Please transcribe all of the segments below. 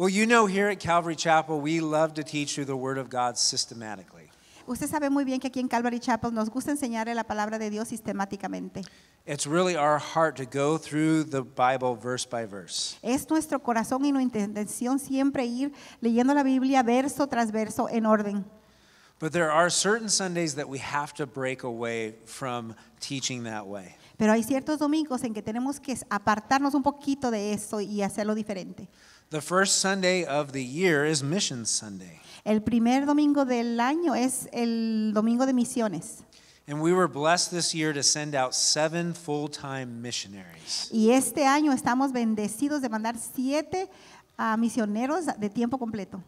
Well, you know, here at Calvary Chapel, we love to teach through the Word of God systematically. Usted sabe muy bien que aquí en Calvary Chapel nos gusta enseñarle la palabra de Dios sistemáticamente. It's really our heart to go through the Bible verse by verse. Es nuestro corazón y nuestra intención siempre ir leyendo la Biblia verso tras verso en orden. But there are certain Sundays that we have to break away from teaching that way. Pero hay ciertos domingos en que tenemos que apartarnos un poquito de eso y hacerlo diferente. The first Sunday of the year is Mission Sunday. El primer domingo del año es el domingo de misiones. And we were blessed this year to send out seven full-time missionaries. Y este año estamos bendecidos de mandar siete uh, misioneros de tiempo completo.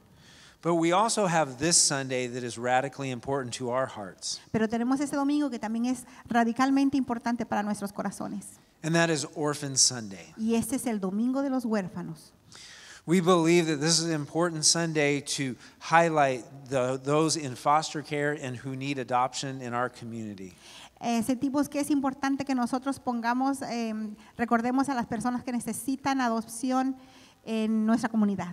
But we also have this Sunday that is radically important to our hearts. Pero tenemos este domingo que también es radicalmente importante para nuestros corazones. And that is Orphan Sunday. Y este es el domingo de los huérfanos. We believe that this is an important Sunday to highlight the, those in foster care and who need adoption in our community. Eh, sentimos que es importante que nosotros pongamos, eh, recordemos a las personas que necesitan adopción en nuestra comunidad.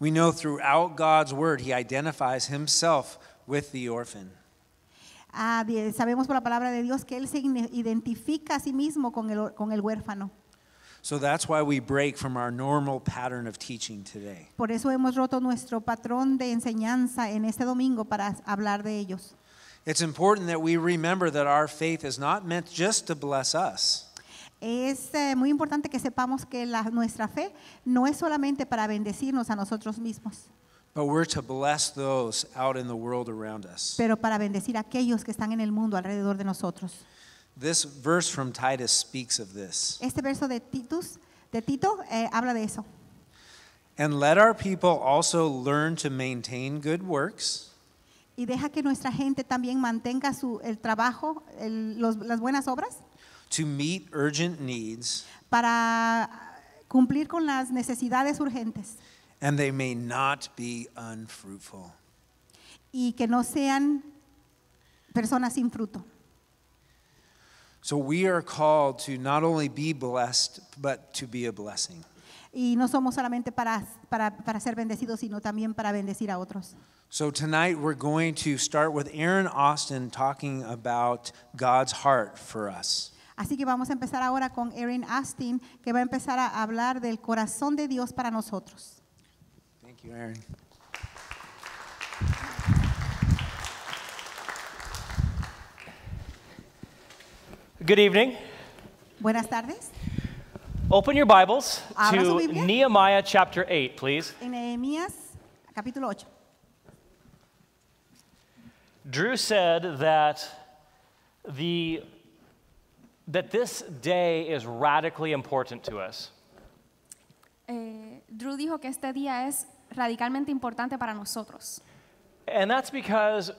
We know throughout God's word, He identifies Himself with the orphan. Ah, sabemos por la palabra de Dios que Él se identifica a sí mismo con el, con el huérfano. So that's why we break from our normal pattern of teaching today. Por eso hemos roto nuestro patrón de enseñanza en este domingo para hablar de ellos. It's important that we remember that our faith is not meant just to bless us. Es eh, muy importante que sepamos que la, nuestra fe no es solamente para bendecirnos a nosotros mismos. But we're to bless those out in the world around us. Pero para bendecir a aquellos que están en el mundo alrededor de nosotros. This verse from Titus speaks of this. Este verso de Titus, de Tito, eh, habla de eso. And let our people also learn to maintain good works. Y deja que nuestra gente también mantenga su el trabajo, el, los, las buenas obras. To meet urgent needs. Para cumplir con las necesidades urgentes. And they may not be unfruitful. Y que no sean personas sin fruto. So we are called to not only be blessed, but to be a blessing. Y no somos solamente para, para, para ser bendecidos, sino también para bendecir a otros. So tonight we're going to start with Aaron Austin talking about God's heart for us. Así que vamos a empezar ahora con Aaron Austin, que va a empezar a hablar del corazón de Dios para nosotros. Thank you, Erin. Good evening. Buenas tardes. Open your Bibles to Nehemiah chapter 8, please. En Nehemías, capítulo 8. Drew said that the that this day is radically important to us. Eh, Drew dijo que este día es radicalmente importante para nosotros. And that's because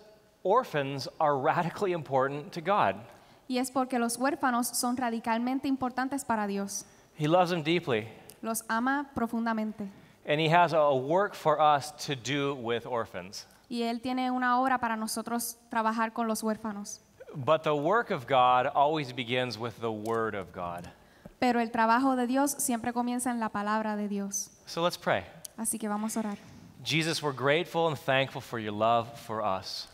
orphans are radically important to God. Y es porque los huérfanos son radicalmente importantes para Dios. He loves them deeply. Los ama profundamente. And he has a work for us to do with orphans. Y él tiene una obra para nosotros trabajar con los huérfanos. But the work of God always begins with the word of God. Pero el trabajo de Dios siempre comienza en la palabra de Dios. So let's pray. Así que vamos a orar. Jesus, we're grateful and thankful for your love for us.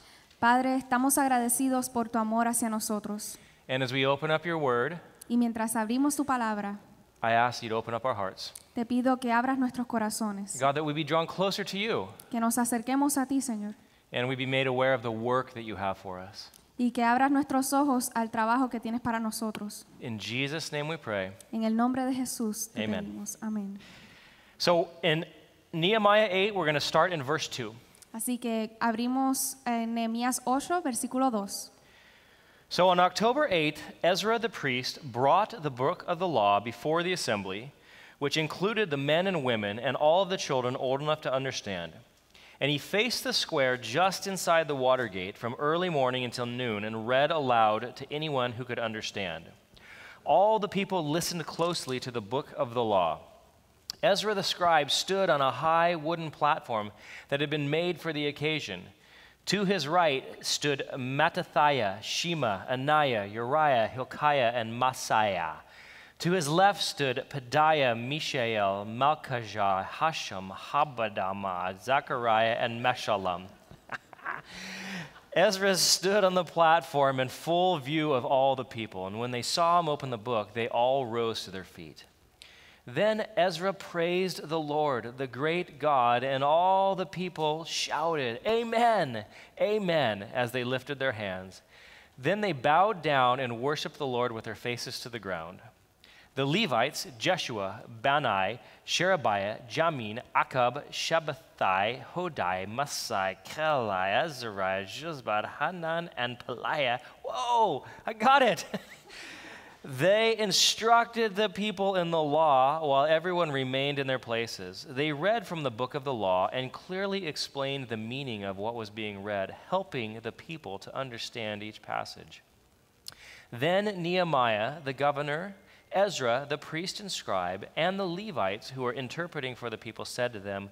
Padre, estamos agradecidos por tu amor hacia nosotros. And as we open up your word, y mientras abrimos tu palabra, I ask you to open up our hearts. Te pido que abras nuestros corazones. God, that we be drawn closer to you. Que nos acerquemos a ti, Señor. And we be made aware of the work that you have for us. Y que abras nuestros ojos al trabajo que tienes para nosotros. In Jesus name we pray. En el nombre de Jesús te Amen. pedimos. Amén. So in Nehemiah 8 we're going to start in verse 2. Así que abrimos en eh, 8, versículo 2. So on October 8th, Ezra the priest brought the book of the law before the assembly, which included the men and women and all of the children old enough to understand. And he faced the square just inside the water gate from early morning until noon and read aloud to anyone who could understand. All the people listened closely to the book of the law. Ezra the scribe stood on a high wooden platform that had been made for the occasion. To his right stood Mattathiah, Shema, Ananiah, Uriah, Hilkiah, and Messiah. To his left stood Padiah, Mishael, Malchijah, Hashem, Habadama, Zechariah, and Meshullam. Ezra stood on the platform in full view of all the people, and when they saw him open the book, they all rose to their feet. Then Ezra praised the Lord, the great God, and all the people shouted, Amen, Amen, as they lifted their hands. Then they bowed down and worshiped the Lord with their faces to the ground. The Levites, Jeshua, Bani, Sherebiah, Jamin, Akab, Shabbathai, Hodai, Masai, Kelai, Zariah, Juzbad, Hanan, and Peliah. Whoa, I got it! They instructed the people in the law while everyone remained in their places. They read from the book of the law and clearly explained the meaning of what was being read, helping the people to understand each passage. Then Nehemiah, the governor, Ezra, the priest and scribe, and the Levites who were interpreting for the people said to them,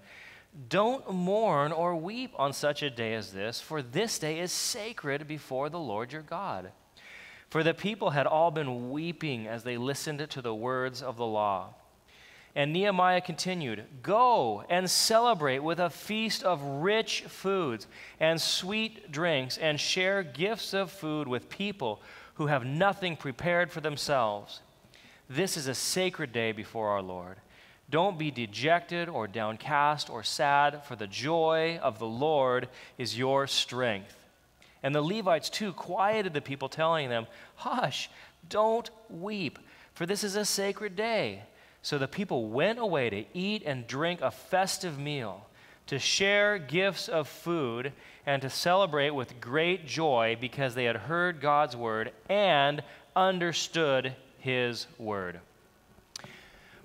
Don't mourn or weep on such a day as this, for this day is sacred before the Lord your God. For the people had all been weeping as they listened to the words of the law. And Nehemiah continued, Go and celebrate with a feast of rich foods and sweet drinks, and share gifts of food with people who have nothing prepared for themselves. This is a sacred day before our Lord. Don't be dejected or downcast or sad, for the joy of the Lord is your strength. And the Levites too quieted the people, telling them, Hush, don't weep, for this is a sacred day. So the people went away to eat and drink a festive meal, to share gifts of food, and to celebrate with great joy because they had heard God's word and understood his word.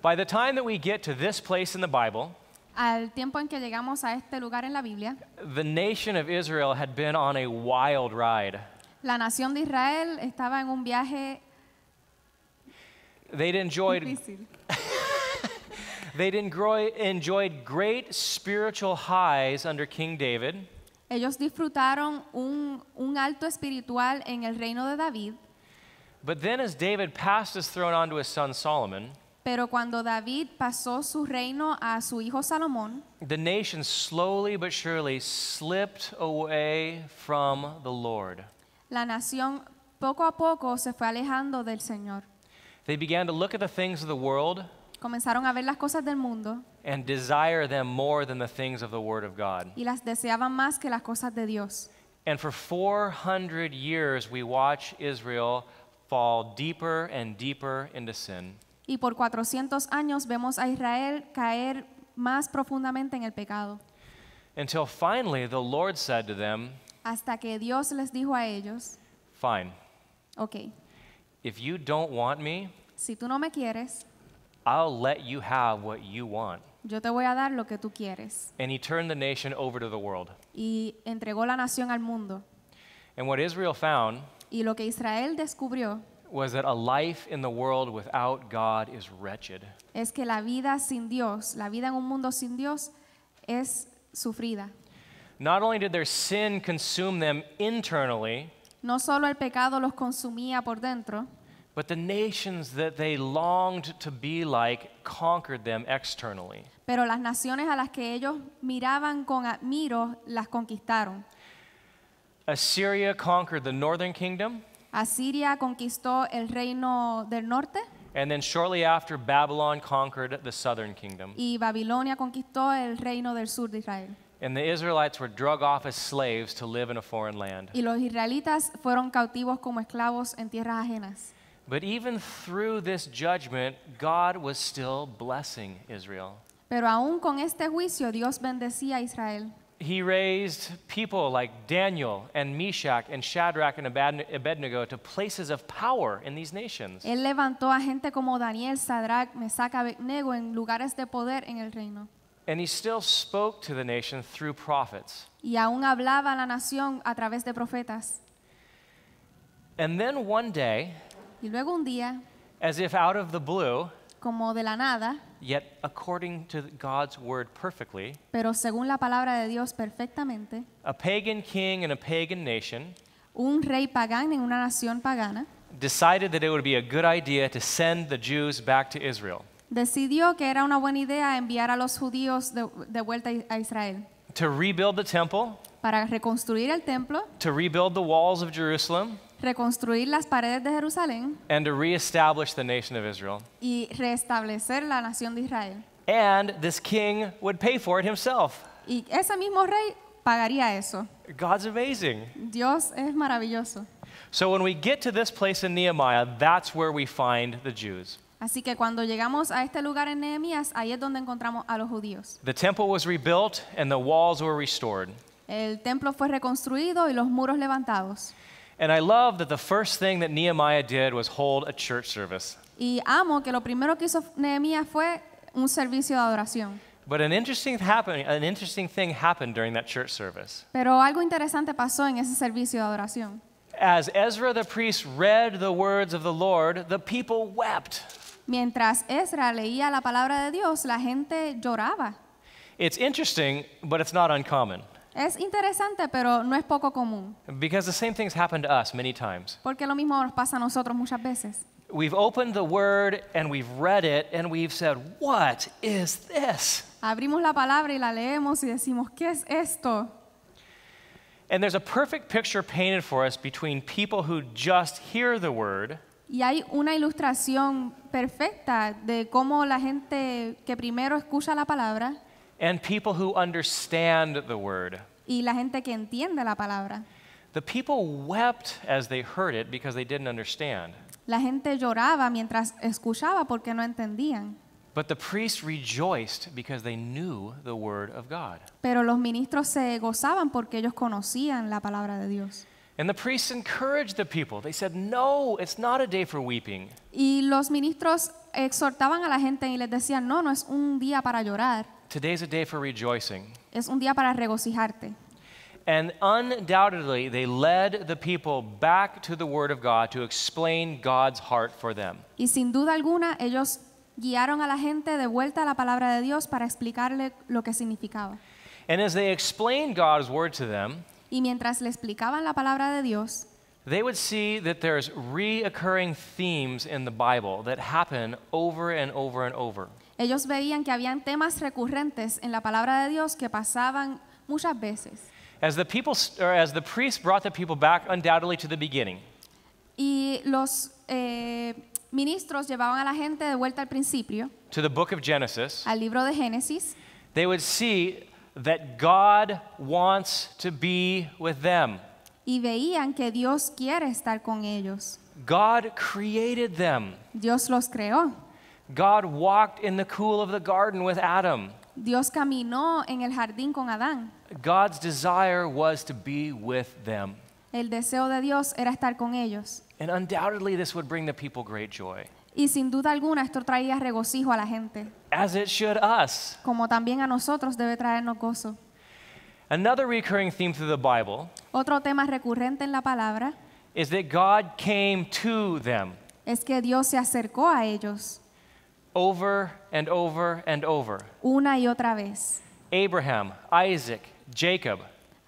By the time that we get to this place in the Bible, al tiempo en que llegamos a este lugar en la Biblia, the nation of Israel had been on a wild ride. la nación de Israel estaba en un viaje They'd enjoyed, they they'd enjoy, enjoyed great spiritual highs under King David, Ellos disfrutaron un, un alto espiritual en el reino de David, but then as David passed his throne onto his son Solomon, Pero cuando David pasó su reino a su hijo Salomón, the nation slowly but surely slipped away from the Lord. La nación poco a poco se fue alejando del Señor. They began to look at the things of the world Comenzaron a ver las cosas del mundo and desire them more than the things of the Word of God. y las deseaban más que las cosas de Dios. And for 400 years, we watch Israel fall deeper and deeper into sin. y por 400 años vemos a Israel caer más profundamente en el pecado. Until finally Hasta que Dios les dijo a ellos, Fine. Okay. If you don't want me, si tú no me quieres, I'll let you have what you want. Yo te voy a dar lo que tú quieres. Y entregó la nación al mundo. y lo que Israel descubrió, was that a life in the world without God is wretched. Es que la vida sin Dios, la vida en un mundo sin Dios es sufrida. Not only did their sin consume them internally, no solo el pecado los consumía por dentro, but the nations that they longed to be like conquered them externally. Pero las naciones a las que ellos miraban con admiro las conquistaron. Assyria conquered the northern kingdom conquistó el reino del norte. And then shortly after, Babylon conquered the southern kingdom. Y Babilonia conquistó el reino del sur de Israel. And the Israelites were drug off as slaves to live in a foreign land. Y los israelitas fueron cautivos como esclavos en tierras ajenas. But even through this judgment, God was still blessing Israel. Pero aún con este juicio, Dios bendecía a Israel he raised people like Daniel and Meshach and Shadrach and Abednego to places of power in these nations. Él levantó a gente como Daniel, Shadrach, Abednego en lugares de poder en el reino. And he still spoke to the nation through prophets. Y aún hablaba a la nación a través de profetas. And then one day, y luego un día, as if out of the blue, como de la nada. Yet according to God's word perfectly. Pero según la palabra de Dios perfectamente. A pagan king and a pagan nation. Un rey pagán en una nación pagana. Decided that it would be a good idea to send the Jews back to Israel. Decidió que era una buena idea enviar a los judíos de, de vuelta a Israel. To rebuild the temple. Para reconstruir el templo. To rebuild the walls of Jerusalem reconstruir las paredes de Jerusalén and to reestablish the nation of Israel. y restablecer la nación de Israel. And this king would pay for it himself. Y ese mismo rey pagaría eso. God's amazing. Dios es maravilloso. So when we get to this place in Nehemiah, that's where we find the Jews. Así que cuando llegamos a este lugar en Nehemías, ahí es donde encontramos a los judíos. The temple was rebuilt and the walls were restored. El templo fue reconstruido y los muros levantados. And I love that the first thing that Nehemiah did was hold a church service. Y amo que lo primero que hizo Nehemías fue un servicio de adoración. But an interesting, happen, an interesting thing happened during that church service. Pero algo interesante pasó en ese servicio de adoración. As Ezra the priest read the words of the Lord, the people wept. Mientras Ezra leía la palabra de Dios, la gente lloraba. It's interesting, but it's not uncommon. Es interesante, pero no es poco común. Because the same things happen to us many times. Porque lo mismo nos pasa a nosotros muchas veces. We've opened the word and we've read it and we've said, "What is this?" Abrimos la palabra y la leemos y decimos, "¿Qué es esto?" And there's a perfect picture painted for us between people who just hear the word Y hay una ilustración perfecta de cómo la gente que primero escucha la palabra and people who understand the word. Y la gente que entiende la palabra. The people wept as they heard it because they didn't understand. La gente lloraba mientras escuchaba porque no entendían. But the priests rejoiced because they knew the word of God. Pero los ministros se gozaban porque ellos conocían la palabra de Dios. And the priests encouraged the people. They said, "No, it's not a day for weeping." Y los ministros exhortaban a la gente y les decían, "No, no es un día para llorar." Today's a day for rejoicing. Es un día para regocijarte. And undoubtedly, they led the people back to the Word of God to explain God's heart for them. Y sin duda alguna, ellos guiaron a la gente de vuelta a la palabra de Dios para explicarle lo que significaba. And as they explained God's Word to them, y mientras le explicaban la palabra de Dios, they would see that there's reoccurring themes in the Bible that happen over and over and over. Ellos veían que habían temas recurrentes en la palabra de Dios que pasaban muchas veces. Y los eh, ministros llevaban a la gente de vuelta al principio. Al libro de Génesis. They would see that God wants to be with them. Y veían que Dios quiere estar con ellos. Dios los creó. God walked in the cool of the garden with Adam. Dios caminó en el jardín con Adán. God's desire was to be with them. El deseo de Dios era estar con ellos. And undoubtedly this would bring the people great joy. Y sin duda alguna esto traía regocijo a la gente. As it should us. Como también a nosotros debe traernos gozo. Another recurring theme through the Bible. Otro tema recurrente en la palabra. Is that God came to them. Es que Dios se acercó a ellos over and over and over. Una y otra vez. Abraham, Isaac, Jacob.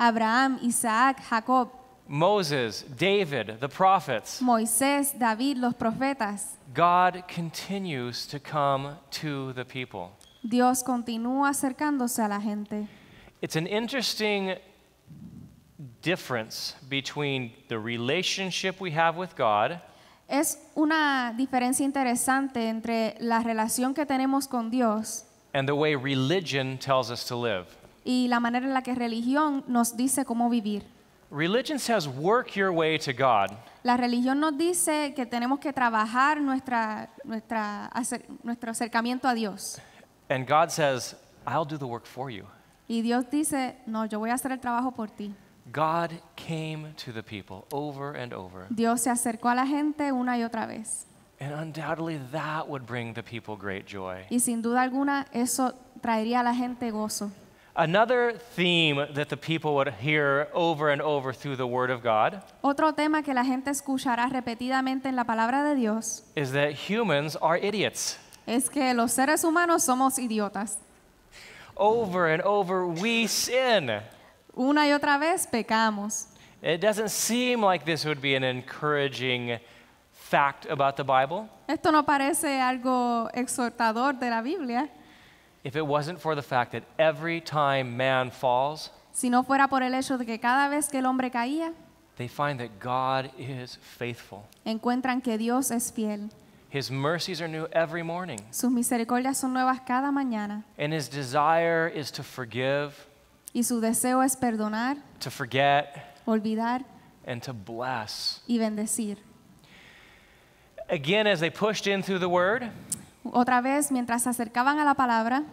Abraham, Isaac, Jacob. Moses, David, the prophets. Moisés, David, los profetas. God continues to come to the people. Dios continúa acercándose a la gente. It's an interesting difference between the relationship we have with God Es una diferencia interesante entre la relación que tenemos con Dios y la manera en la que religión nos dice cómo vivir. La religión nos dice que tenemos que trabajar nuestro acercamiento a Dios. Y Dios dice, no, yo voy a hacer el trabajo por ti. God came to the people over and over. Dios se acercó a la gente una y otra vez. And undoubtedly that would bring the people great joy. Y sin duda alguna eso traería a la gente gozo. Another theme that the people would hear over and over through the word of God. Otro tema que la gente escuchará repetidamente en la palabra de Dios. Is that humans are idiots. Es que los seres humanos somos idiotas. Over and over we sin. Una y otra vez pecamos. It doesn't seem like this would be an encouraging fact about the Bible. Esto no parece algo exhortador de la Biblia. If it wasn't for the fact that every time man falls, si no fuera por el hecho de que cada vez que el hombre caía, they find that God is faithful. Encuentran que Dios es fiel. His mercies are new every morning. Sus misericordias son nuevas cada mañana. And his desire is to forgive Y su deseo es perdonar, to forget, olvidar and to bless. y bendecir. Again, as they pushed in through the word, Otra vez, mientras se acercaban a la palabra,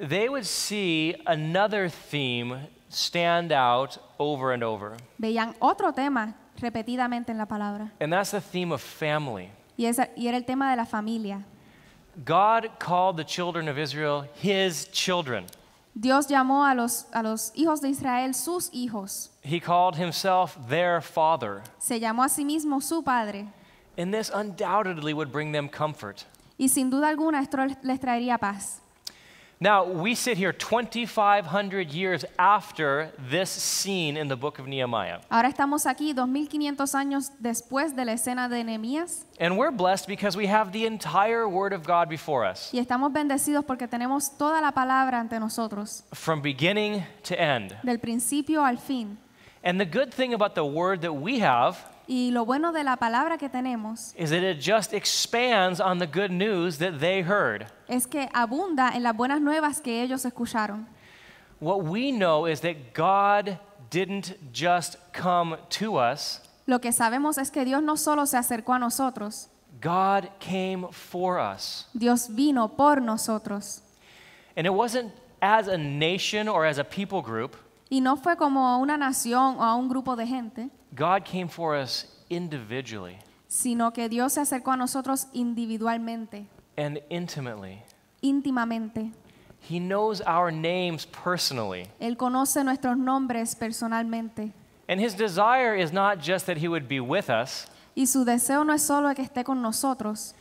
they would see another theme stand out over and over. veían otro tema repetidamente en la palabra. And that's the theme of family. Y, esa- y era el tema de la familia. God called the children of Israel his children. Dios llamó a los, a los hijos de Israel sus hijos. He called himself their father. Se llamó a sí mismo su padre. And this undoubtedly would bring them comfort. Y sin duda alguna esto les traería paz. Now, we sit here 2,500 years after this scene in the book of Nehemiah. Ahora estamos aquí 2,500 años después de la escena de Nehemías. And we're blessed because we have the entire word of God before us. Y estamos bendecidos porque tenemos toda la palabra ante nosotros. From beginning to end. Del principio al fin. And the good thing about the word that we have Y lo bueno de la palabra que tenemos is that it just expands on the good news that they heard. es que abunda en las buenas nuevas que ellos escucharon. What we know is that God didn't just come to us, Lo que sabemos es que Dios no solo se acercó a nosotros, God came for us. Dios vino por nosotros. And it wasn't as a nation or as a people group Y no fue como a una nación o a un grupo de gente, God came for us individually sino que Dios se acercó a nosotros individualmente, y íntimamente. Él conoce nuestros nombres personalmente. Y su deseo no es solo que esté con nosotros,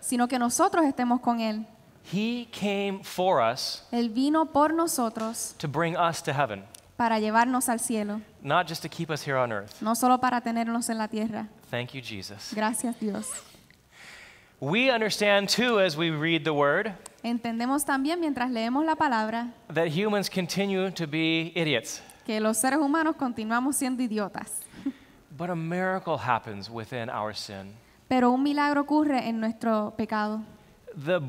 sino que nosotros estemos con Él. He came for us Él vino por nosotros to bring us to heaven, para llevarnos al cielo, not just to keep us here on earth. no solo para tenernos en la tierra. Thank you, Jesus. Gracias Dios. We understand too as we read the word Entendemos también mientras leemos la palabra that humans continue to be idiots. que los seres humanos continuamos siendo idiotas, But a miracle happens within our sin. pero un milagro ocurre en nuestro pecado. The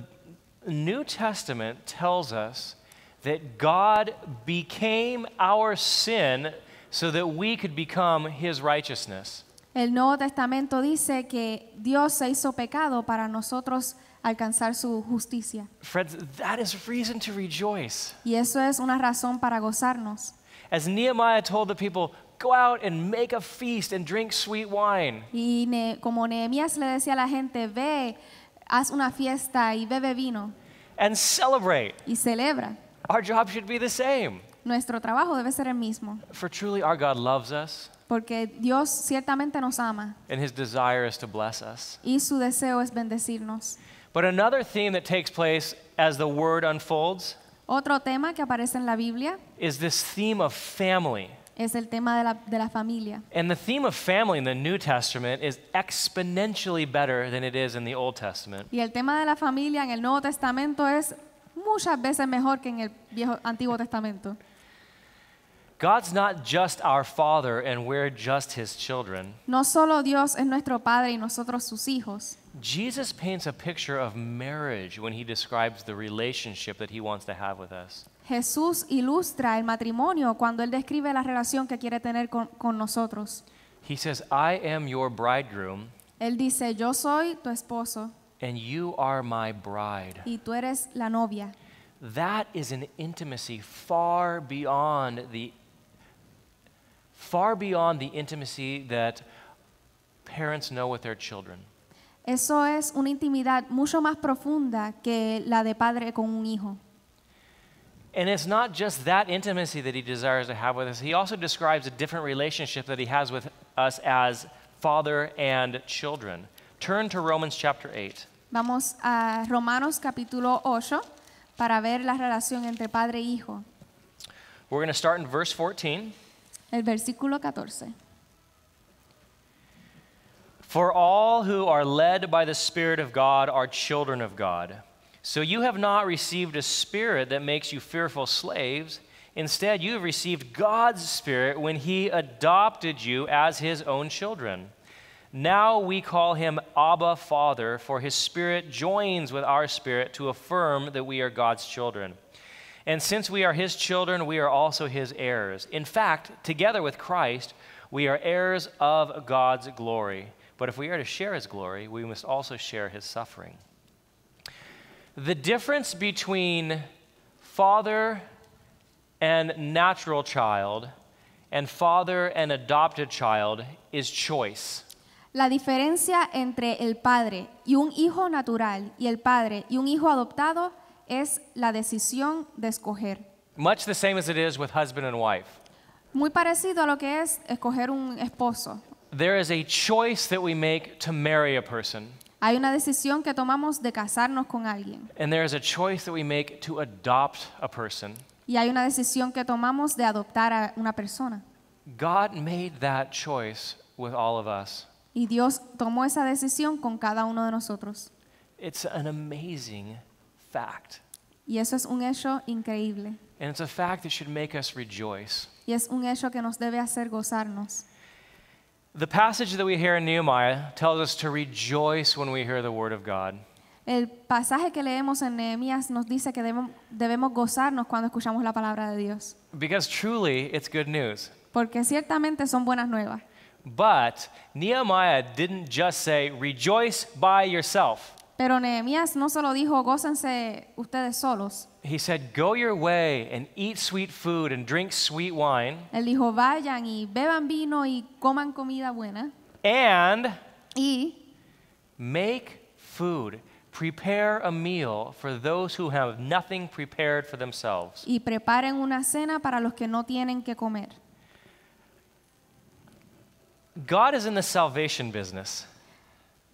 New Testament tells us that God became our sin so that we could become his righteousness. El Nuevo Testamento dice que Dios se hizo pecado para nosotros alcanzar su justicia. Friends, that is reason to rejoice. Y eso es una razón para gozarnos. As Nehemiah told the people, go out and make a feast and drink sweet wine. Y ne como Nehemías le decía a la gente, ve Haz una fiesta y bebe vino. And celebrate. Y celebra. Our job should be the same. Nuestro trabajo debe ser el mismo. For truly our God loves us. Porque Dios ciertamente nos ama. And his desire is to bless us. Y su deseo es bendecirnos. But another theme that takes place as the word unfolds Otro tema que aparece en la Biblia is this theme of family es el tema de la, de la familia. And the theme of family in the New Testament is exponentially better than it is in the Old Testament. Y el tema de la familia en el Nuevo Testamento es muchas veces mejor que en el viejo Antiguo Testamento. God's not just our father and we're just his children. No solo Dios es nuestro padre y nosotros sus hijos. Jesus paints a picture of marriage when he describes the relationship that he wants to have with us. Jesús ilustra el matrimonio cuando él describe la relación que quiere tener con, nosotros. He Él dice, yo soy tu esposo. Y tú eres la novia. That is an intimacy far beyond the intimacy that parents know with their children. Eso es una intimidad mucho más profunda que la de padre con un hijo. And it's not just that intimacy that he desires to have with us. He also describes a different relationship that he has with us as father and children. Turn to Romans chapter 8. Vamos a Romanos capítulo 8 para ver la relación entre padre e hijo. We're going to start in verse 14. El versículo 14. For all who are led by the Spirit of God are children of God. So you have not received a spirit that makes you fearful slaves. Instead, you have received God's Spirit when He adopted you as His own children. Now we call Him Abba Father, for His Spirit joins with our spirit to affirm that we are God's children. And since we are His children, we are also His heirs. In fact, together with Christ, we are heirs of God's glory. But if we are to share His glory, we must also share His suffering the difference between father and natural child and father and adopted child is choice. La diferencia entre el padre y un hijo natural y el padre y un hijo adoptado es la decisión de escoger. Much the same as it is with husband and wife. Muy parecido a lo que es escoger un esposo. There is a choice that we make to marry a person. Hay una decisión que tomamos de casarnos con alguien. And there is a choice that we make to adopt a person. Y hay una decisión que tomamos de adoptar a una persona. God made that choice with all of us. Y Dios tomó esa decisión con cada uno de nosotros. It's an amazing fact. Y eso es un hecho increíble. it's a fact that should make us rejoice. Y es un hecho que nos debe hacer gozarnos. The passage that we hear in Nehemiah tells us to rejoice when we hear the word of God. El pasaje que leemos en Nehemías nos dice que debemos, debemos gozarnos cuando escuchamos la palabra de Dios. Because truly it's good news. Porque ciertamente son buenas nuevas. But Nehemiah didn't just say rejoice by yourself. Pero Nehemías no solo dijo, gócense ustedes solos. He said, "Go your way and eat sweet food and drink sweet wine." Él dijo, "Vayan y beban vino y coman comida buena." And y make food Prepare a meal for those who have nothing prepared for themselves. Y preparen una cena para los que no tienen que comer. God is in the salvation business.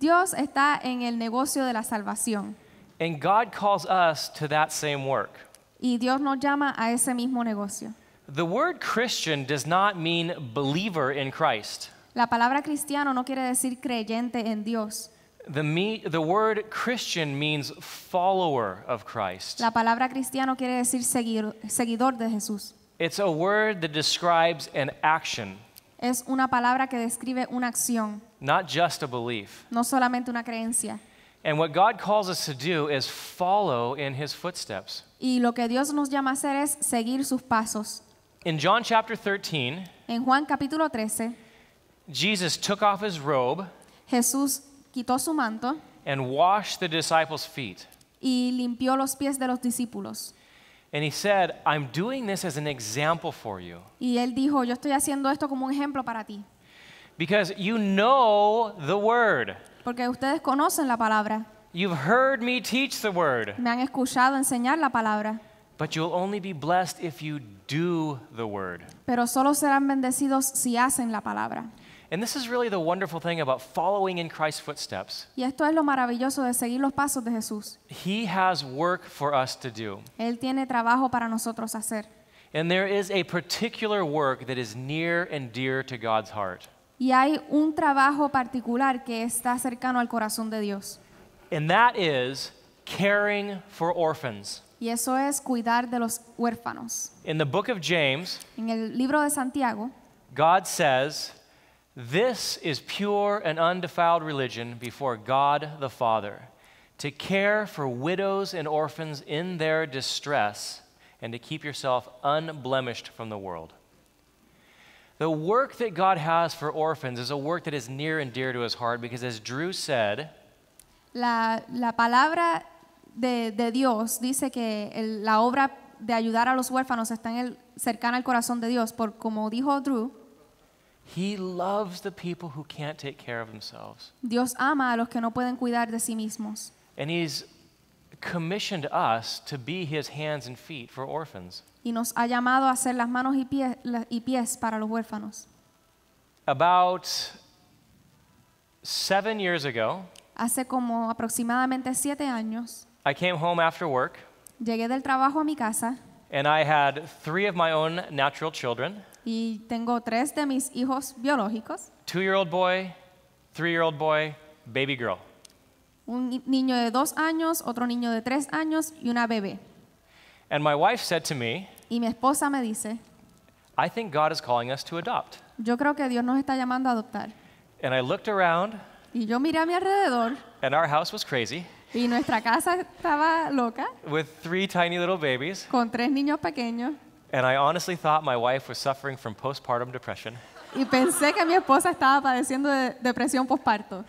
Dios está en el negocio de la salvación. And God calls us to that same work. Y Dios nos llama a ese mismo negocio. The word Christian does not mean believer in Christ. La palabra cristiano no quiere decir creyente en Dios. The, me, the word Christian means follower of Christ. La palabra cristiano quiere decir seguir, seguidor de Jesús. It's a word that describes an action es una palabra que describe una acción, no solamente una creencia. Y lo que Dios nos llama a hacer es seguir sus pasos. En Juan capítulo 13, Jesús quitó su manto y limpió los pies de los discípulos. Y él dijo, yo estoy haciendo esto como un ejemplo para ti. Porque ustedes conocen la palabra. me han escuchado enseñar la palabra. Pero solo serán bendecidos si hacen la palabra. And this is really the wonderful thing about following in Christ's footsteps. Y esto es lo maravilloso de seguir los pasos de Jesús. He has work for us to do. Él tiene trabajo para nosotros hacer. And there is a particular work that is near and dear to God's heart. Y hay un trabajo particular que está cercano al corazón de Dios. And that is caring for orphans. Y eso es cuidar de los huérfanos. In the book of James, en el libro de Santiago, God says this is pure and undefiled religion before God the Father to care for widows and orphans in their distress and to keep yourself unblemished from the world. The work that God has for orphans is a work that is near and dear to his heart because, as Drew said, la, la palabra de, de Dios dice que el, la obra de ayudar a los huérfanos está en el, cercana al corazón de Dios, por como dijo Drew. He loves the people who can't take care of themselves. Dios ama a los que no pueden cuidar de sí mismos. And he's commissioned us to be his hands and feet for orphans. Y nos ha llamado a ser las manos y pies, y pies para los huérfanos. About seven years ago, hace como aproximadamente siete años, I came home after work. Llegué del trabajo a mi casa. And I had three of my own natural children. Y tengo tres de mis hijos biológicos. Two-year-old boy, three-year-old boy, baby girl. Un niño de dos años, otro niño de tres años y una bebé. And my wife said to me, y mi esposa me dice, I think God is calling us to adopt. Yo creo que Dios nos está llamando a adoptar. And I looked around. Y yo miré a mi alrededor. And our house was crazy. Y nuestra casa estaba loca. With three tiny little babies. Con tres niños pequeños. And I honestly thought my wife was suffering from postpartum depression. Y pensé que mi esposa estaba padeciendo de depresión postparto.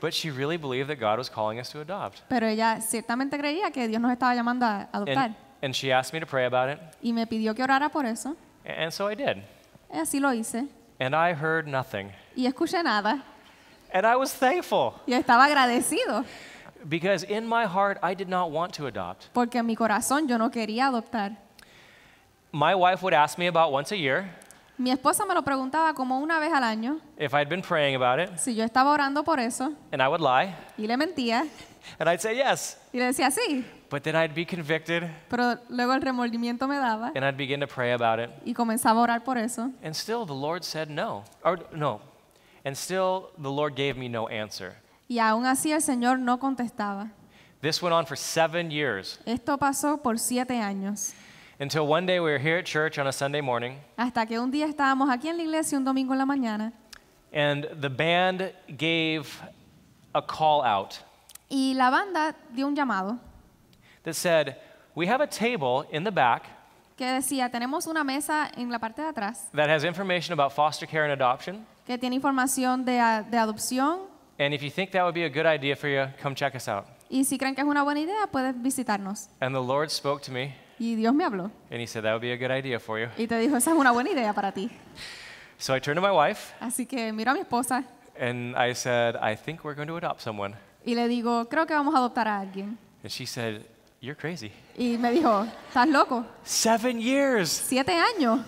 But she really believed that God was calling us to adopt. Pero ella ciertamente creía que Dios nos estaba llamando a adoptar. And, and she asked me to pray about it. Y me pidió que orara por eso. And so I did. Y así lo hice. And I heard nothing. Y escuché nada. And I was thankful. Y estaba agradecido. Because in my heart I did not want to adopt. Porque en mi corazón yo no quería adoptar my wife would ask me about once a year. Mi esposa me lo preguntaba como una vez al año. If I'd been praying about it. Si yo estaba orando por eso. And I would lie. Y le mentía. And I'd say yes. Y le decía sí. But then I'd be convicted. Pero luego el remordimiento me daba. And I'd begin to pray about it. Y comenzaba a orar por eso. And still the Lord said no. Or no. And still the Lord gave me no answer. Y aún así el Señor no contestaba. This went on for seven years. Esto pasó por siete años. Until one day we were here at church on a Sunday morning. Hasta que un día estábamos aquí en la iglesia un domingo en la mañana. And the band gave a call out. Y la banda dio un llamado. That said, we have a table in the back. Que decía, tenemos una mesa en la parte de atrás. That has information about foster care and adoption. Que tiene información de, de adopción. And if you think that would be a good idea for you, come check us out. Y si creen que es una buena idea, puedes visitarnos. And the Lord spoke to me. Y Dios me habló. And he said, that would be a good idea for you. Y te dijo, esa es una buena idea para ti. So I turned to my wife Así que miro a mi esposa and I said, I think we're going to adopt someone. y le digo, creo que vamos a adoptar a alguien. And she said, You're crazy. Y me dijo, ¿estás loco? Seven years. Siete años.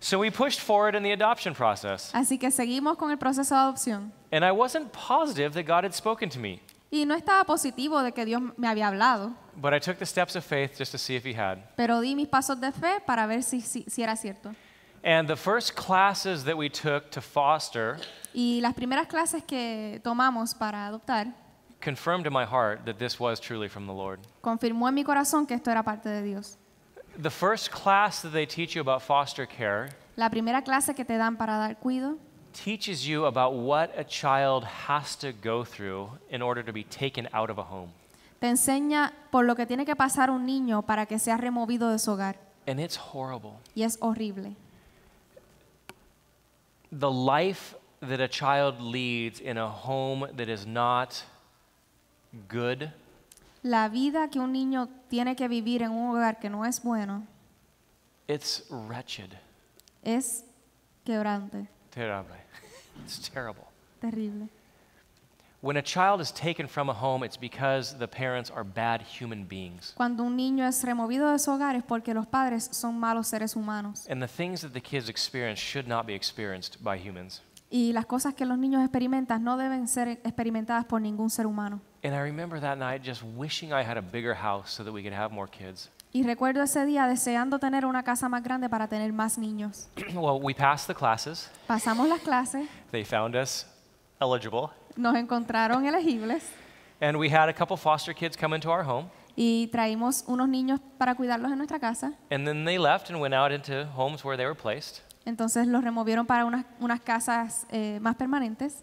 So we pushed forward in the adoption process. Así que seguimos con el proceso de adopción. And I wasn't positive that God had spoken to me. Y no estaba positivo de que Dios me había hablado. Pero di mis pasos de fe para ver si, si, era cierto. y las primeras clases que tomamos para adoptar confirmed heart that this was truly from the Lord. Confirmó en mi corazón que esto era parte de Dios. La primera clase que te dan para dar cuidado teaches you about what a child has to go through in order to be taken out of a home. Te enseña por lo que tiene que pasar un niño para que sea removido de su hogar. And it's horrible. Y es horrible. The life that a child leads in a home that is not good. La vida que un niño tiene que vivir en un hogar que no es bueno. It's wretched. Es quebrante. Terrible. It's terrible. Terrible. When a child is taken from a home, it's because the parents are bad human beings. Cuando un niño es removido de su hogar es porque los padres son malos seres humanos. And the things that the kids experience should not be experienced by humans. Y las cosas que los niños experimentan no deben ser experimentadas por ningún ser humano. And I remember that night just wishing I had a bigger house so that we could have more kids. Y recuerdo ese día deseando tener una casa más grande para tener más niños. Pasamos las clases. Nos encontraron elegibles. Y traímos unos niños para cuidarlos en nuestra casa. Entonces los removieron para unas, casas eh, más permanentes.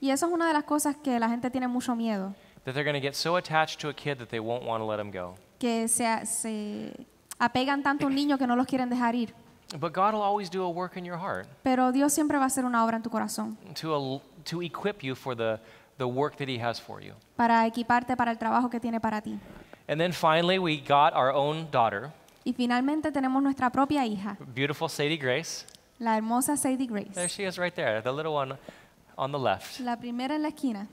Y eso es una de las cosas que la gente tiene mucho miedo. that they're going to get so attached to a kid that they won't want to let him go. Que se, se apegan tanto un niño que no los quieren dejar ir. But God will always do a work in your heart. Pero Dios siempre va a hacer una obra en tu corazón. To, a, to equip you for the, the work that he has for you. Para equiparte para el trabajo que tiene para ti. And then finally we got our own daughter. Y finalmente tenemos nuestra propia hija. Beautiful Sadie Grace. La hermosa Sadie Grace. There she is right there, the little one on the left. La primera en la esquina.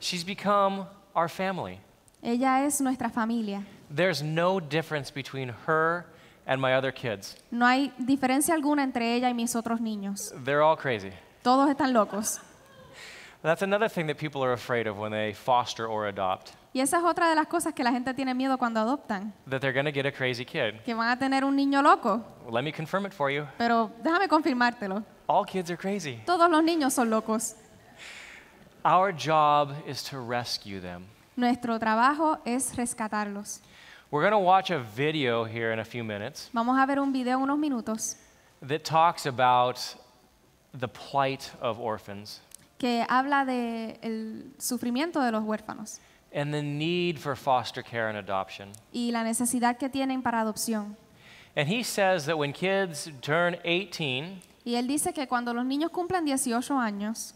She's become our family. Ella es nuestra familia. There's no difference between her and my other kids. No hay diferencia alguna entre ella y mis otros niños. They're all crazy. Todos están locos. That's another thing that people are afraid of when they foster or adopt. Y esa es otra de las cosas que la gente tiene miedo cuando adoptan. That they're going to get a crazy kid. Que van a tener un niño loco. Let me confirm it for you. Pero déjame confirmártelo. All kids are crazy. Todos los niños son locos. Our job is to rescue them. Nuestro trabajo es rescatarlos. We're going to watch a video here in a few minutes Vamos a ver un video unos minutos that talks about the plight of orphans que habla de el sufrimiento de los huérfanos and the need for foster care and adoption. y la necesidad que tienen para adopción. And he says that when kids turn 18, Y él dice que cuando los niños cumplen 18 años,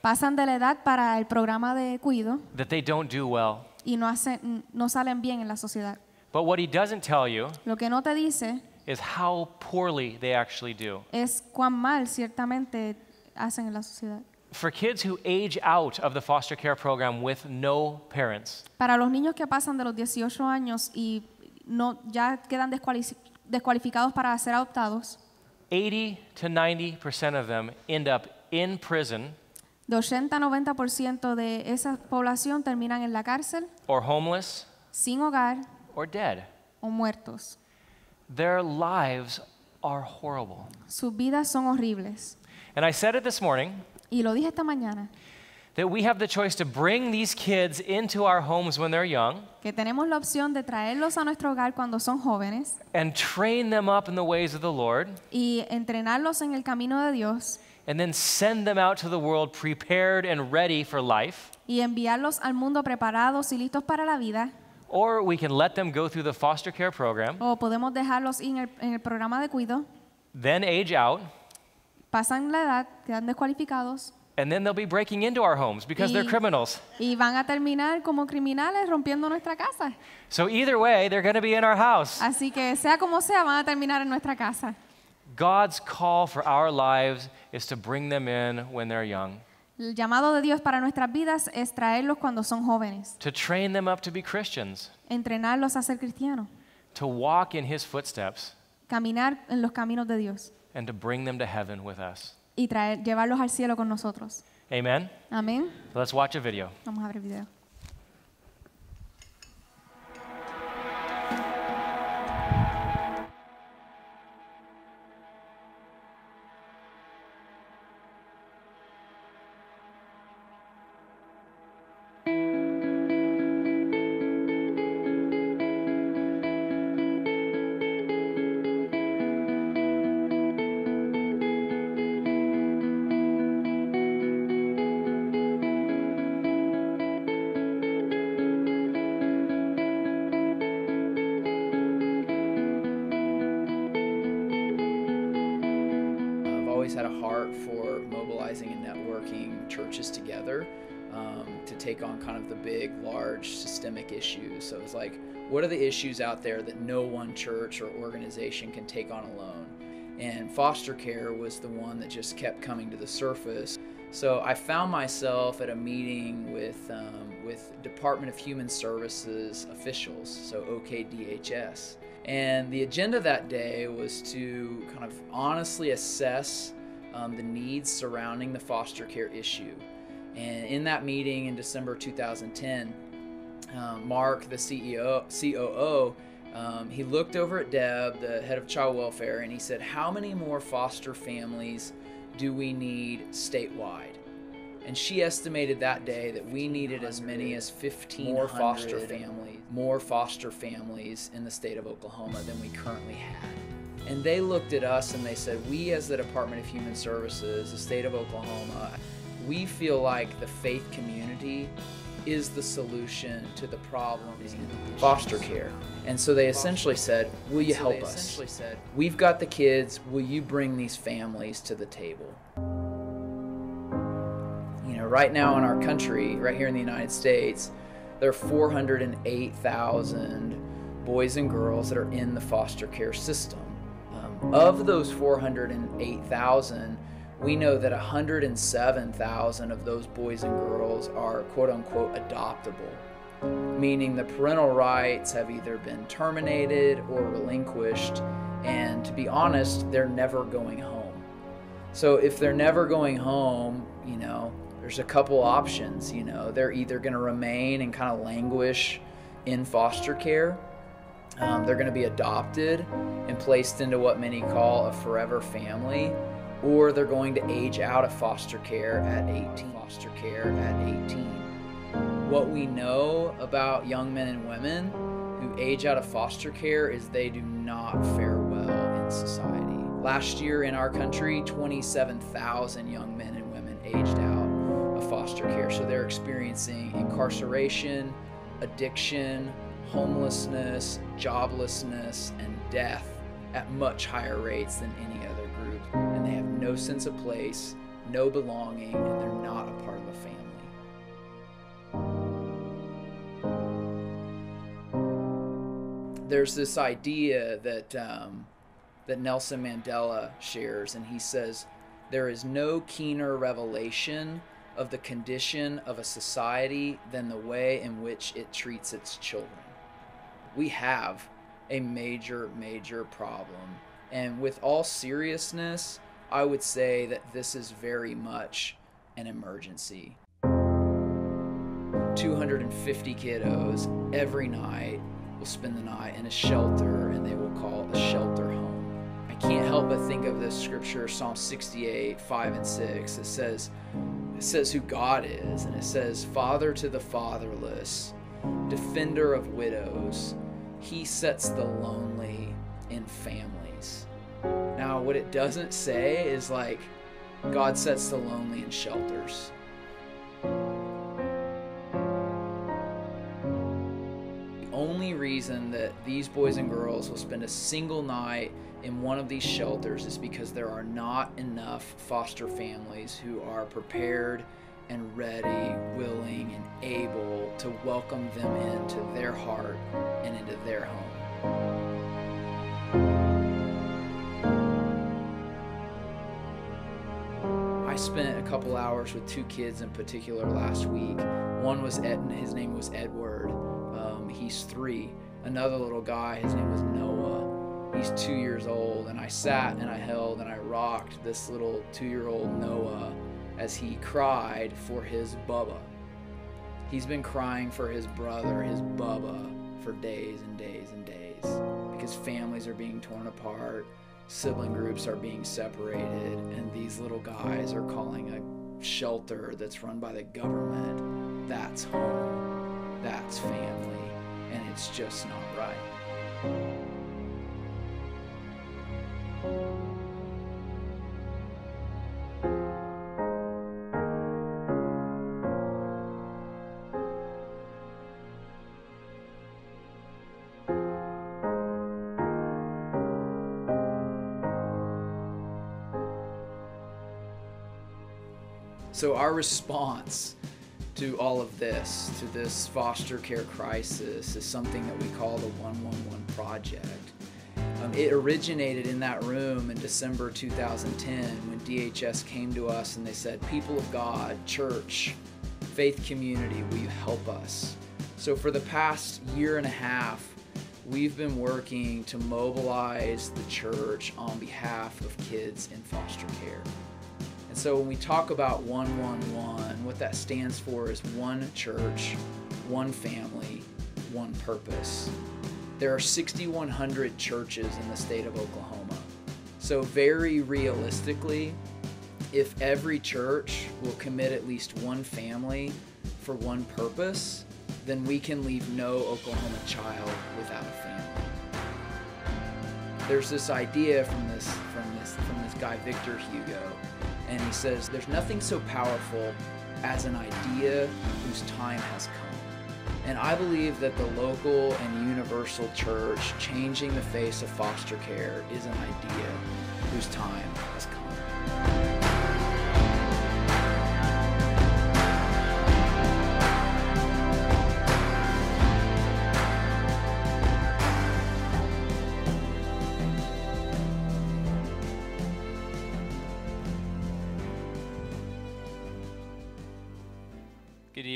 pasan de la edad para el programa de cuido y no, hacen, no salen bien en la sociedad. Lo que no te dice es cuán mal ciertamente hacen en la sociedad. Para los niños que pasan de los 18 años y no, ya quedan descualificados, descualificados para ser adoptados. 80 90% of them De 80 a 90% de esa población terminan en la cárcel. Or homeless. Sin hogar. O muertos. Sus vidas son horribles. Y lo dije esta mañana. that we have the choice to bring these kids into our homes when they're young. Que tenemos la opción de traerlos a nuestro hogar cuando son jóvenes. And train them up in the ways of the Lord. Y entrenarlos en el camino de Dios. And then send them out to the world prepared and ready for life. Y enviarlos al mundo preparados y listos para la vida. Or we can let them go through the foster care program. O podemos dejarlos en el, en el programa de cuido. Then age out. Pasan la edad, quedan descualificados. And then they'll be breaking into our homes because y, they're criminals. Y van a terminar como criminales rompiendo nuestra casa. So either way, they're going to be in our house. Así que sea como sea, van a terminar en nuestra casa. God's call for our lives is to bring them in when they're young. El llamado de Dios para nuestras vidas es traerlos cuando son jóvenes. To train them up to be Christians. Entrenarlos a ser cristianos. To walk in his footsteps. Caminar en los caminos de Dios. And to bring them to heaven with us. y traer, llevarlos al cielo con nosotros. Amen. Amén. let's watch a video. Vamos a ver el video. had a heart for mobilizing and networking churches together um, to take on kind of the big, large systemic issues. So it's like, what are the issues out there that no one church or organization can take on alone? And foster care was the one that just kept coming to the surface. So I found myself at a meeting with um, with Department of Human Services officials, so OKDHS. And the agenda that day was to kind of honestly assess um, the needs surrounding the foster care issue. And in that meeting in December 2010, uh, um, Mark, the CEO, COO, um, he looked over at Deb, the head of child welfare, and he said, How many more foster families do we need statewide? And she estimated that day that we needed as many as 15 more foster families, more foster families in the state of Oklahoma than we currently had. And they looked at us and they said, We, as the Department of Human Services, the state of Oklahoma, we feel like the faith community is the solution to the problem foster care. And so they essentially said, Will you help us? We've got the kids, will you bring these families to the table? You know, right now in our country, right here in the United States, there are 408,000 boys and girls that are in the foster care system. Of those 408,000, we know that 107,000 of those boys and girls are quote unquote adoptable, meaning the parental rights have either been terminated or relinquished, and to be honest, they're never going home. So if they're never going home, you know, there's a couple options, you know, they're either going to remain and kind of languish in foster care um, they're going to be adopted and placed into what many call a forever family, or they're going to age out of foster care at 18. Foster care at 18. What we know about young men and women who age out of foster care is they do not fare well in society. Last year in our country, 27,000 young men and women aged out of foster care. So they're experiencing incarceration, addiction, homelessness, joblessness, and death at much higher rates than any other group. And they have no sense of place, no belonging, and they're not a part of a family. There's this idea that, um, that Nelson Mandela shares, and he says, There is no keener revelation of the condition of a society than the way in which it treats its children we have a major, major problem. And with all seriousness, I would say that this is very much an emergency. 250 kiddos every night will spend the night in a shelter and they will call a shelter home. I can't help but think of this scripture, Psalm 68, 5 and 6. It says, it says who God is, and it says, Father to the fatherless, defender of widows, he sets the lonely in families. Now, what it doesn't say is like, God sets the lonely in shelters. The only reason that these boys and girls will spend a single night in one of these shelters is because there are not enough foster families who are prepared and ready, willing, and able to welcome them into their heart and into their home. I spent a couple hours with two kids in particular last week. One was Ed, his name was Edward. Um, he's three. Another little guy, his name was Noah. He's two years old, and I sat and I held and I rocked this little two-year-old Noah as he cried for his Bubba. He's been crying for his brother, his Bubba, for days and days and days because families are being torn apart, sibling groups are being separated, and these little guys are calling a shelter that's run by the government that's home, that's family, and it's just not right. So our response to all of this, to this foster care crisis, is something that we call the 111 Project. Um, it originated in that room in December 2010 when DHS came to us and they said, People of God, church, faith community, will you help us? So, for the past year and a half, we've been working to mobilize the church on behalf of kids in foster care. So when we talk about 111, what that stands for is one church, one family, one purpose. There are 6,100 churches in the state of Oklahoma. So, very realistically, if every church will commit at least one family for one purpose, then we can leave no Oklahoma child without a family. There's this idea from this from this from this guy Victor Hugo and he says, There's nothing so powerful as an idea whose time has come. And I believe that the local and universal church changing the face of foster care is an idea whose time has come.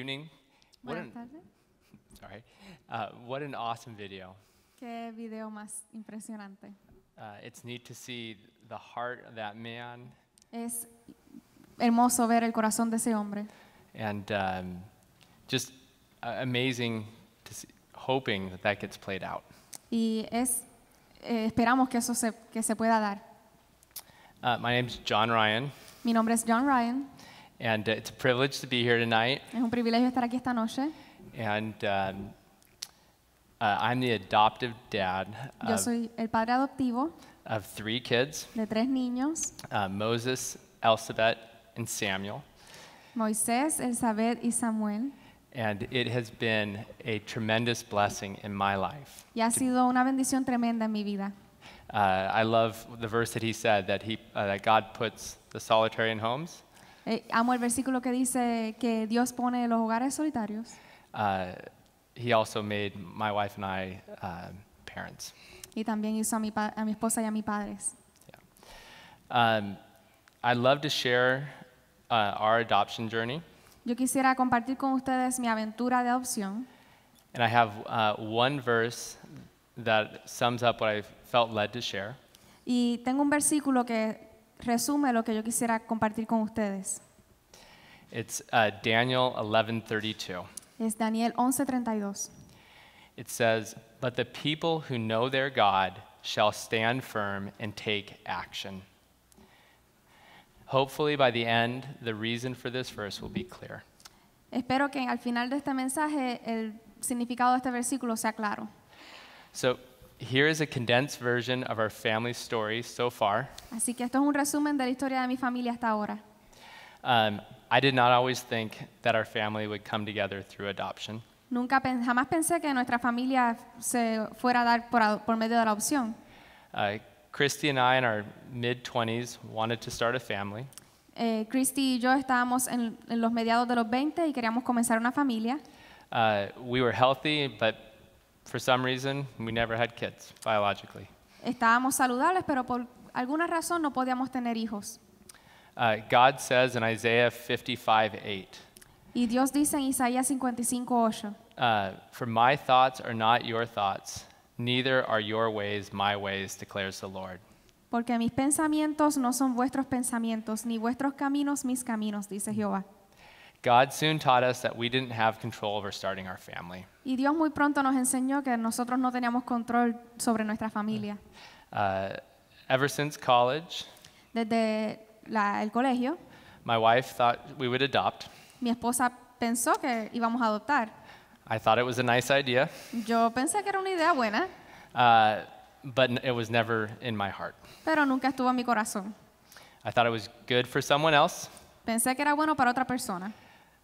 evening. What Buenas tardes. Sorry. Uh, what an awesome video. Qué video más impresionante. Uh, it's neat to see the heart of that man. Es hermoso ver el corazón de ese hombre. And um, just uh, amazing to see, hoping that that gets played out. Y es eh, esperamos que eso se que se pueda dar. Uh, my name is John Ryan. Mi nombre es John Ryan. And uh, it's a privilege to be here tonight. Es un privilegio estar aquí esta noche. And um, uh, I'm the adoptive dad Yo of, soy el padre adoptivo of three kids de tres niños, uh, Moses, Elsabet, and Samuel. Moisés, Elizabeth y Samuel. And it has been a tremendous blessing in my life. Y ha sido una bendición tremenda en mi vida. Uh, I love the verse that he said that, he, uh, that God puts the solitary in homes. Eh, amo el versículo que dice que Dios pone los hogares solitarios. Uh, he also made my wife and I uh, parents. Y también hizo a mi, a mi esposa y a mis padres. Um, I'd love to share uh, our adoption journey, Yo quisiera compartir con ustedes mi aventura de adopción. Y tengo un versículo que resume lo que yo quisiera compartir con ustedes. It's uh, Daniel 11:32. Es Daniel 11:32. It says, "But the people who know their God shall stand firm and take action." Hopefully by the end the reason for this verse will be clear. Espero que al final de este mensaje el significado de este versículo sea claro. So here is a condensed version of our family story so far. Así que esto es un resumen de la historia de mi familia hasta ahora. Um, I did not always think that our family would come together through adoption. Nunca jamás pensé que nuestra familia se fuera a dar por, por medio de la adopción. Uh, Christy and I in our mid 20s wanted to start a family. Eh, Christy y yo estábamos en, en, los mediados de los 20 y queríamos comenzar una familia. Uh, we were healthy but for some reason, we never had kids biologically. Estábamos saludables, pero por alguna razón no podíamos tener hijos. Uh, God says in Isaiah 55:8. Y Dios dice en Isaías 55:8. Uh, for my thoughts are not your thoughts, neither are your ways my ways, declares the Lord. Porque mis pensamientos no son vuestros pensamientos, ni vuestros caminos mis caminos, dice Jehová. God soon taught us that we didn't have control over starting our family. Y Dios muy pronto nos enseñó que nosotros no teníamos control sobre nuestra familia. Mm. Uh, ever since college, Desde la- el colegio, my wife thought we would adopt. mi esposa pensó que íbamos a adoptar. I thought it was a nice idea, Yo pensé que era una idea buena, uh, but it was never in my heart. pero nunca estuvo en mi corazón. I thought it was good for someone else, Pensé que era bueno para otra persona,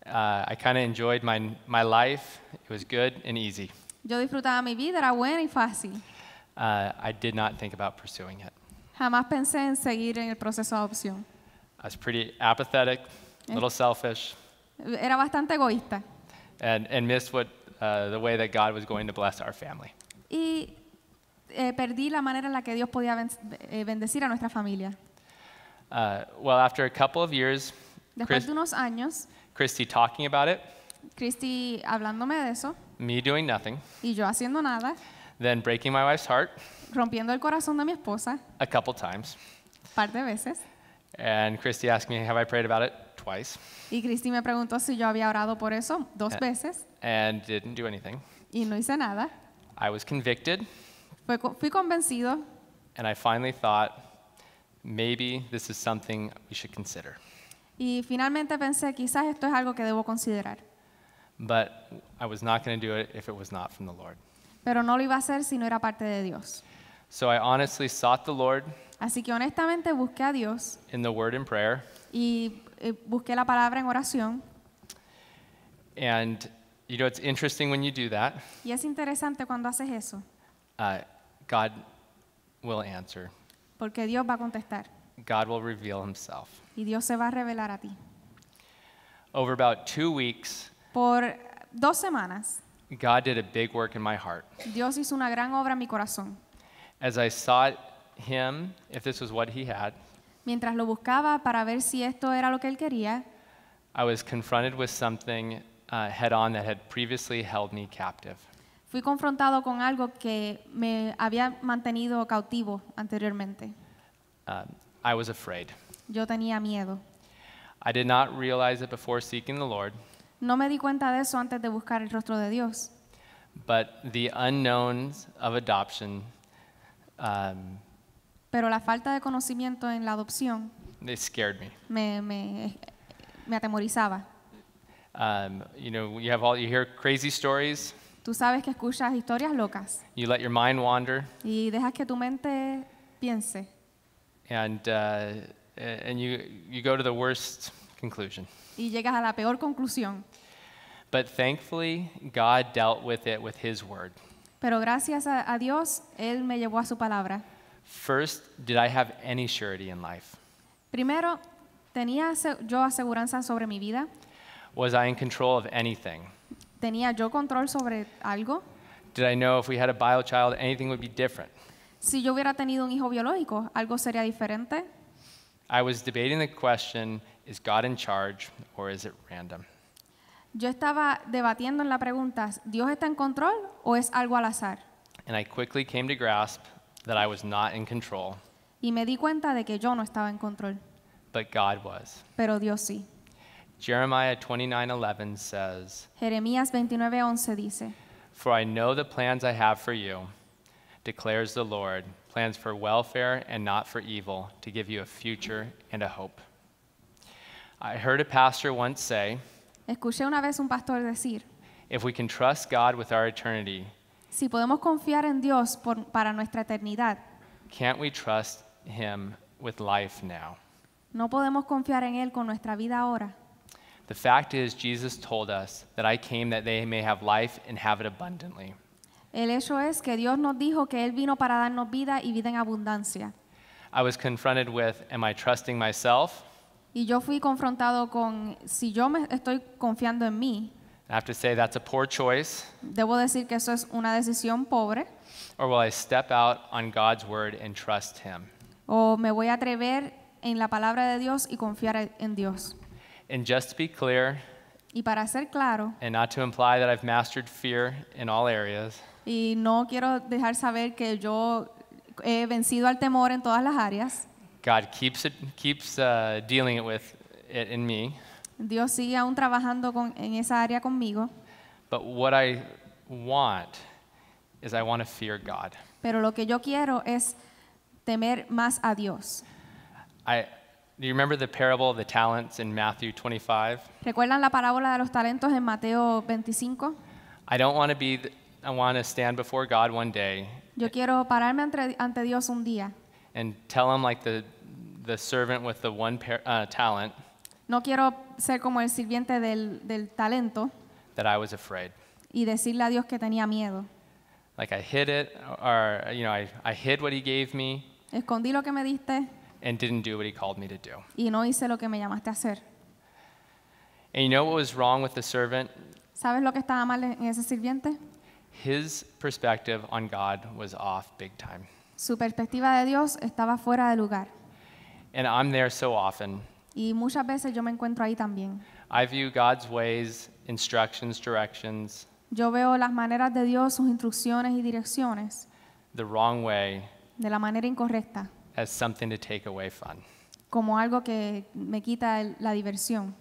uh, I kind of enjoyed my, my life. It was good and easy. Yo disfrutaba mi vida, era buena y fácil. Uh, I did not think about pursuing it. Jamás pensé en seguir en el proceso de adopción. I was pretty apathetic, a eh. little selfish, Era bastante egoísta and, and missed what, uh, the way that God was going to bless our family. y eh, perdí la manera en la que Dios podía ben- eh, bendecir a nuestra familia. Uh, well, after a couple of years, Después Chris- de unos años, Christy talking about it. Christy hablándome de eso. Me doing nothing. Y yo haciendo nada. Then breaking my wife's heart. Rompiendo el corazón de mi esposa. A couple times. Par de veces. And Christy asked me, have I prayed about it? Twice. Y Christy me preguntó si yo había orado por eso dos and, veces. And didn't do anything. Y no hice nada. I was convicted. Fui, fui convencido. And I finally thought, maybe this is something we should consider. Y finalmente pensé, quizás esto es algo que debo considerar. But I was not going to do it if it was not from the Lord. Pero no lo iba a hacer si no era parte de Dios. So I honestly sought the Lord. Así que honestamente busqué a Dios. In the word and prayer. Y eh, busqué la palabra en oración. And you know it's interesting when you do that. Y es interesante cuando haces eso. Uh, God will answer. Porque Dios va a contestar. God will reveal himself. Y Dios se va a revelar a ti. Over about two weeks, Por dos semanas, God did a big work in my heart. Dios hizo una gran obra en mi corazón. As I sought Him, if this was what He had, Mientras lo buscaba para ver si esto era lo que él quería, I was confronted with something uh, head on that had previously held me captive. fui confrontado con algo que me había mantenido cautivo anteriormente. Um, I was afraid. Yo tenía miedo. No me di cuenta de eso antes de buscar el rostro de Dios, um, pero la falta de conocimiento en la adopción me. me, me, atemorizaba. Um, you know, you hear crazy stories. Tú sabes que escuchas historias locas y dejas que tu mente piense. Uh, and you, you go to the worst conclusion. Y llegas a la peor conclusión. But thankfully, God dealt with it with His word. Pero gracias a, a Dios, Él me llevó a su palabra. First, did I have any surety in life? Primero, ¿tenía yo aseguranza sobre mi vida? Was I in control of anything? ¿Tenía yo control sobre algo? Did I know if we had a bio child, anything would be different? Si yo hubiera tenido un hijo biológico, algo sería diferente. I was debating the question, is God in charge or is it random? Yo estaba debatiendo en la pregunta, ¿Dios está en control o es algo al azar? And I quickly came to grasp that I was not in control, Y me di cuenta de que yo no estaba en control, but God was. pero Dios sí. Jeremiah 29:11 says, Jeremías 29:11 dice, "For I know the plans I have for you, declares the Lord, plans for welfare and not for evil, to give you a future and a hope. I heard a pastor once say, Escuché una vez un pastor decir, if we can trust God with our eternity, si podemos confiar en Dios por, para nuestra eternidad, can't we trust him with life now? No podemos confiar en él con nuestra vida ahora. The fact is Jesus told us that I came that they may have life and have it abundantly. El hecho es que Dios nos dijo que Él vino para darnos vida y vida en abundancia. I was confronted with, am I trusting myself? Y yo fui confrontado con, si yo me estoy confiando en mí, I have to say that's a poor choice. debo decir que eso es una decisión pobre. Or will I step out on God's word and trust Him? O me voy a atrever en la palabra de Dios y confiar en Dios. And just to be clear, y para ser claro, and not to imply that I've mastered fear in all areas. y no quiero dejar saber que yo he vencido al temor en todas las áreas. God keeps uh, dealing with in me. Dios sigue aún trabajando en esa área conmigo. Pero lo que yo quiero es temer más a Dios. remember the parable of the talents Matthew 25? ¿Recuerdan la parábola de los talentos en Mateo 25? I want to stand before God one day. Yo quiero pararme ante, ante Dios un día. And tell him like the the servant with the one pair, uh, talent. No quiero ser como el sirviente del, del talento. That I was afraid. Y decirle a Dios que tenía miedo. Like I hid it, or you know, I, I hid what He gave me. Escondí lo que me diste. And didn't do what He called me to do. Y no hice lo que me llamaste a hacer. And you know what was wrong with the servant? ¿Sabes lo que estaba mal en ese sirviente? His perspective on God was off big time. Su perspectiva de Dios estaba fuera de lugar. And I'm there so often. Y muchas veces yo me encuentro ahí también. I view God's ways, instructions, directions. Yo veo las maneras de Dios, sus instrucciones y direcciones. The wrong way. De la manera incorrecta. As something to take away fun. Como algo que me quita la diversión.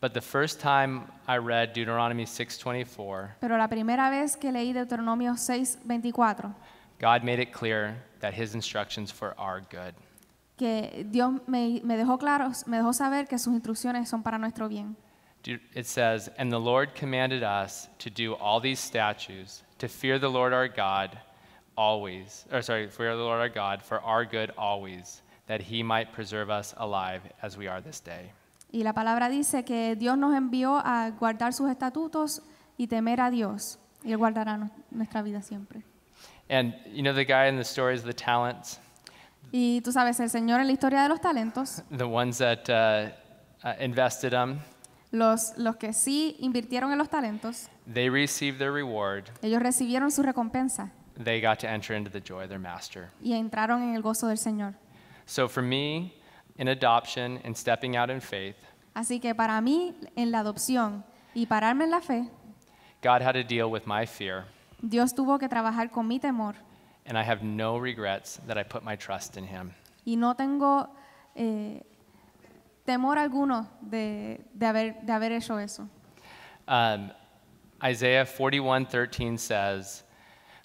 But the first time I read Deuteronomy 6:24, pero la primera vez que leí Deuteronomio 6:24, God made it clear that his instructions for our good. Que Dios me, me dejó claro, me dejó saber que sus instrucciones son para nuestro bien. It says, "And the Lord commanded us to do all these statutes, to fear the Lord our God always, or sorry, fear the Lord our God for our good always, that he might preserve us alive as we are this day." Y la palabra dice que Dios nos envió a guardar sus estatutos y temer a Dios. Y Él guardará nuestra vida siempre. Y tú sabes, el Señor en la historia de los talentos. Uh, uh, em. Los, que sí invirtieron en los talentos. Ellos recibieron su recompensa. Y entraron en el gozo del Señor. So for me, in adoption and stepping out in faith, Así que para mí, en la adopción y pararme en la fe, God had to deal with my fear, Dios tuvo que trabajar con mi temor and I have no regrets that I put my trust in Him. y no tengo eh, temor alguno de, de haber, de haber hecho eso. Um, Isaiah 41:13 says,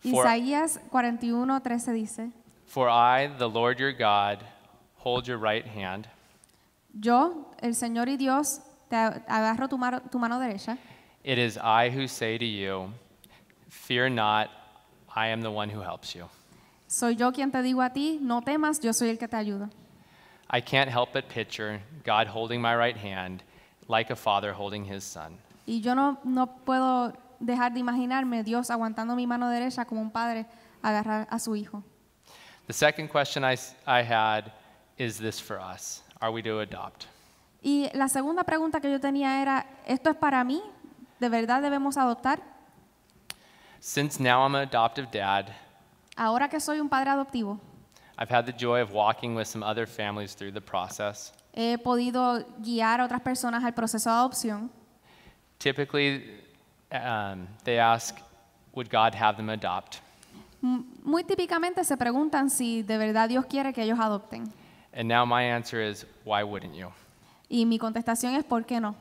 Isaías 41:13 dice, "For I, the Lord your God, Hold your right hand. Yo, el Señor y Dios, te agarro tu, mano, tu mano derecha. It is I who say to you, fear not, I am the one who helps you. Soy yo quien te digo a ti, no temas, yo soy el que te ayuda. I can't help but picture God holding my right hand like a father holding his son. Y yo no, no puedo dejar de imaginarme Dios aguantando mi mano derecha como un padre agarrar a su hijo. The second question I, I had is this for us? Are we to adopt? Y la segunda pregunta que yo tenía era, ¿esto es para mí? ¿De verdad debemos adoptar? Since now I'm an adoptive dad, Ahora que soy un padre adoptivo, I've had the joy of walking with some other families through the process. he podido guiar a otras personas al proceso de adopción. Typically, um, they ask, would God have them adopt? Muy típicamente se preguntan si de verdad Dios quiere que ellos adopten. And now my answer is, why wouldn't you? Y mi contestación es, ¿por qué no?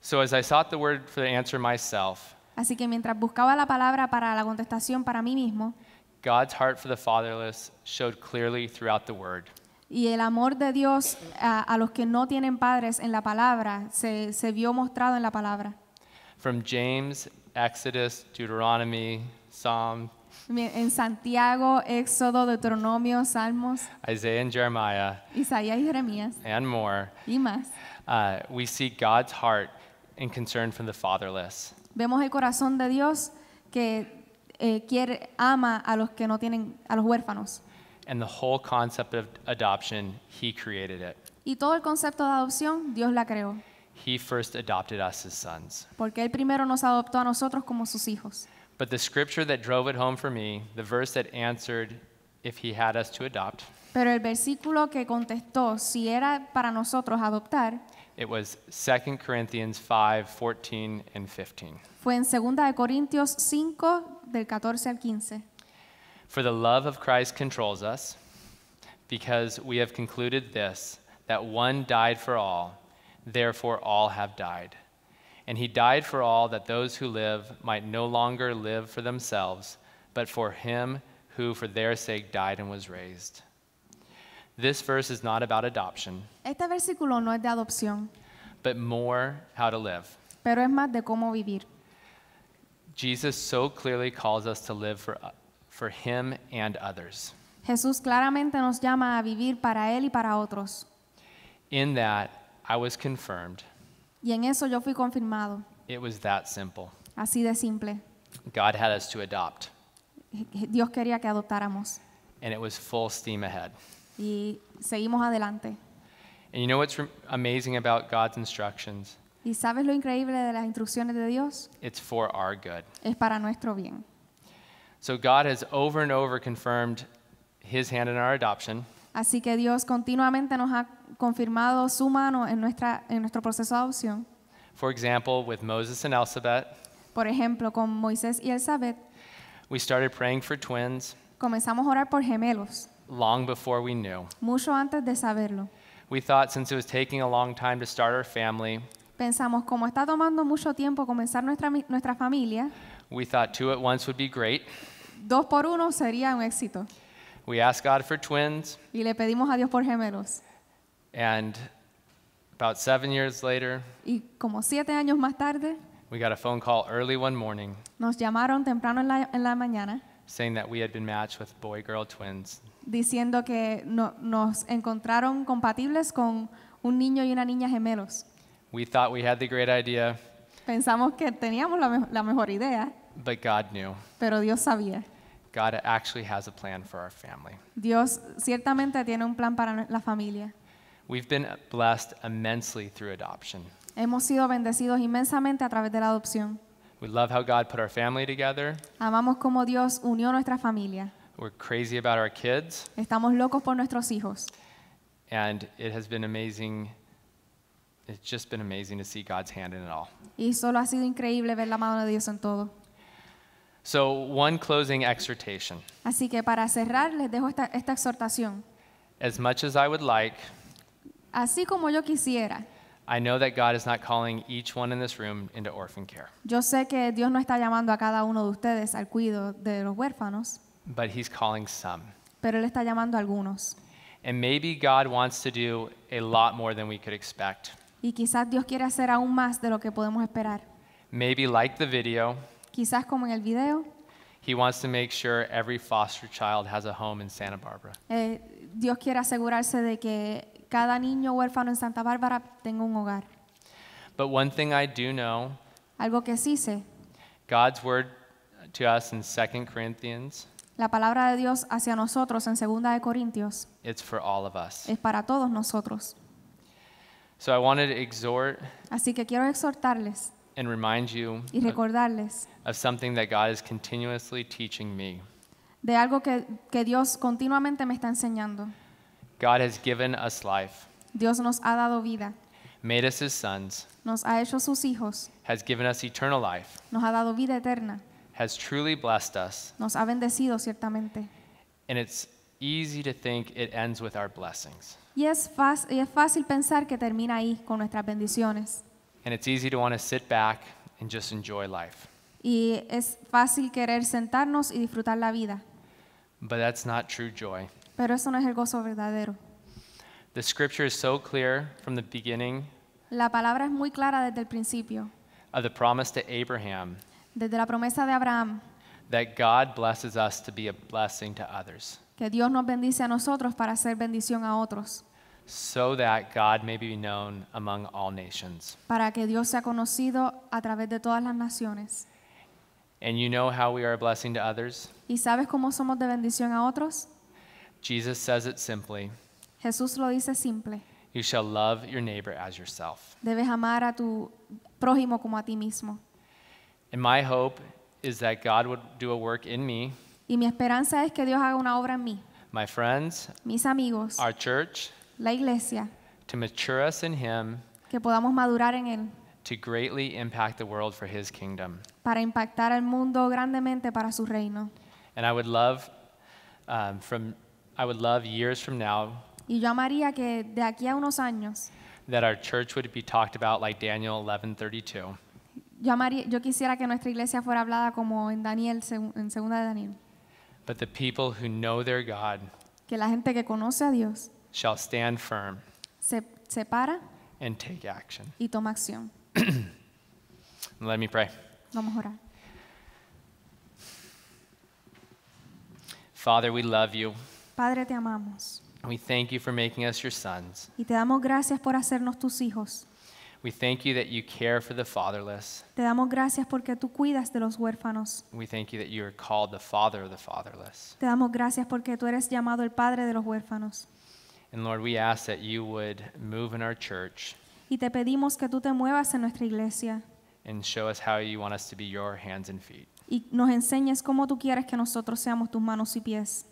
So as I sought the word for the answer myself, Así que mientras buscaba la palabra para la contestación para mí mismo, God's heart for the fatherless showed clearly throughout the word. y el amor de Dios a, a los que no tienen padres en la palabra se, se vio mostrado en la palabra. From James, Exodus, Deuteronomy, Psalm, En Santiago, Éxodo, Deuteronomio, Salmos, Isaiah Jeremiah, Isaías y Jeremías y más. Uh, we see God's heart concern for the fatherless. Vemos el corazón de Dios que eh, quiere, ama a los que no tienen, a los huérfanos. Y todo el concepto de adopción, Dios la creó. He first adopted us as sons. Porque Él primero nos adoptó a nosotros como sus hijos. But the scripture that drove it home for me, the verse that answered if he had us to adopt. Pero el versículo que contestó si era para nosotros adoptar. It was 2 Corinthians 5, 14 and 15. Fue en 2 Corintios 5, del 14 al 15. For the love of Christ controls us, because we have concluded this, that one died for all, therefore all have died. And he died for all that those who live might no longer live for themselves, but for him who for their sake died and was raised. This verse is not about adoption. Este versículo no es de adopción, But more how to live. pero es más de cómo vivir. Jesus so clearly calls us to live for, uh, for him and others. Jesús claramente nos llama a vivir para Él y para otros. In that, I was confirmed Y en eso yo fui confirmado. It was that simple. Así de simple. God had us to adopt. Dios quería que adoptáramos. And it was full steam ahead. Y seguimos adelante. And you know what's amazing about God's instructions? ¿Y sabes lo increíble de las instrucciones de Dios? It's for our good. Es para nuestro bien. So God has over and over confirmed his hand in our adoption. Así que Dios continuamente nos ha confirmado su mano en, nuestra, en nuestro proceso de adopción. For example, with Moses and Elsabet, Por ejemplo, con Moisés y Elizabeth we started praying for twins comenzamos a orar por gemelos, long before we knew. mucho antes de saberlo. We thought since it was taking a long time to start our family, Pensamos, como está tomando mucho tiempo comenzar nuestra, nuestra familia, we thought two at once would be great. dos por uno sería un éxito. We asked God for twins, Y le pedimos a Dios por gemelos. And about seven years later, y como siete años más tarde, we got a phone call early one morning nos llamaron temprano en la, en la mañana saying that we had been matched with boy-girl twins. diciendo que no, nos encontraron compatibles con un niño y una niña gemelos. We thought we had the great idea, Pensamos que teníamos la, la mejor idea, but God knew. pero Dios sabía. God actually has a plan for our family. Dios ciertamente tiene un plan para la familia. We've been blessed immensely through adoption. Hemos sido bendecidos inmensamente a través de la adopción. We love how God put our family together. Amamos cómo Dios unió nuestra familia. We're crazy about our kids. Estamos locos por nuestros hijos. And it has been amazing. It's just been amazing to see God's hand in it all. Y solo ha sido increíble ver la mano de Dios en todo. So, one closing exhortation. Así que para cerrar les dejo esta, esta exhortación. As much as I would like así como yo quisiera. I know that God is not calling each one in this room into orphan care, Yo sé que Dios no está llamando a cada uno de ustedes al cuidado de los huérfanos, but He's calling some. pero Él está llamando a algunos. And maybe God wants to do a lot more than we could expect. Y quizás Dios quiere hacer aún más de lo que podemos esperar. Maybe, like the video, Quizás como en el video, He wants to make sure every foster child has a home in Santa Barbara. eh, Dios quiere asegurarse de que cada niño huérfano en Santa Bárbara tenga un hogar. But one thing I do know, Algo que sí sé, God's word to us in 2 Corinthians, la palabra de Dios hacia nosotros en 2 de Corintios it's for all of us. es para todos nosotros. So I wanted to exhort Así que quiero exhortarles and remind you y recordarles of, something that God is continuously teaching me. de algo que, que Dios continuamente me está enseñando. God has given us life. Dios nos ha dado vida. Made us his sons. Nos ha hecho sus hijos. Has given us eternal life. Nos ha dado vida eterna. Has truly blessed us. Nos ha bendecido ciertamente. And it's easy to think it ends with our blessings. Y es, y es fácil pensar que termina ahí con nuestras bendiciones. And it's easy to want to sit back and just enjoy life. Y es fácil querer sentarnos y disfrutar la vida. But that's not true joy. Pero eso no es el gozo verdadero. The scripture is so clear from the beginning La palabra es muy clara desde el principio, of the promise to Abraham desde la promesa de Abraham, that God blesses us to be a blessing to others que Dios nos bendice a nosotros para ser bendición a otros, so that God may be known among all nations. para que Dios sea conocido a través de todas las naciones. And you know how we are a blessing to others? ¿Y sabes cómo somos de bendición a otros? Jesus says it simply. Jesús lo dice simple. You shall love your neighbor as yourself. Debes amar a tu prójimo como a ti mismo. And my hope is that God would do a work in me. Y mi esperanza es que Dios haga una obra en mí. My friends, mis amigos, our church, la iglesia, to mature us in him. Que podamos madurar en él. To greatly impact the world for his kingdom. Para impactar el mundo grandemente para su reino. And I would love um, from I would love years from now y yo amaría que de aquí a unos años that our church would be talked about like Daniel 11:32. yo, amaría, yo quisiera que nuestra iglesia fuera hablada como en Daniel en segunda de Daniel But the people who know their God que la gente que conoce a Dios shall stand firm se, se para and take action. y toma acción Let me pray. vamos a orar Father, we love you. Padre, te amamos. We thank you for making us your sons. Y te damos gracias por hacernos tus hijos. We thank you that you care for the fatherless. Te damos gracias porque tú cuidas de los huérfanos. We thank you that you are called the father of the fatherless. Te damos gracias porque tú eres llamado el padre de los huérfanos. And Lord, we ask that you would move in our church Y te pedimos que tú te muevas en nuestra iglesia and show us how you want us to be your hands and feet. y nos enseñes cómo tú quieres que nosotros seamos tus manos y pies.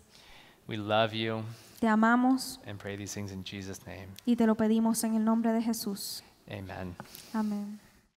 We love you. Te amamos. And pray these things in Jesus name. Y te lo pedimos en el nombre de Jesús. Amen. Amen.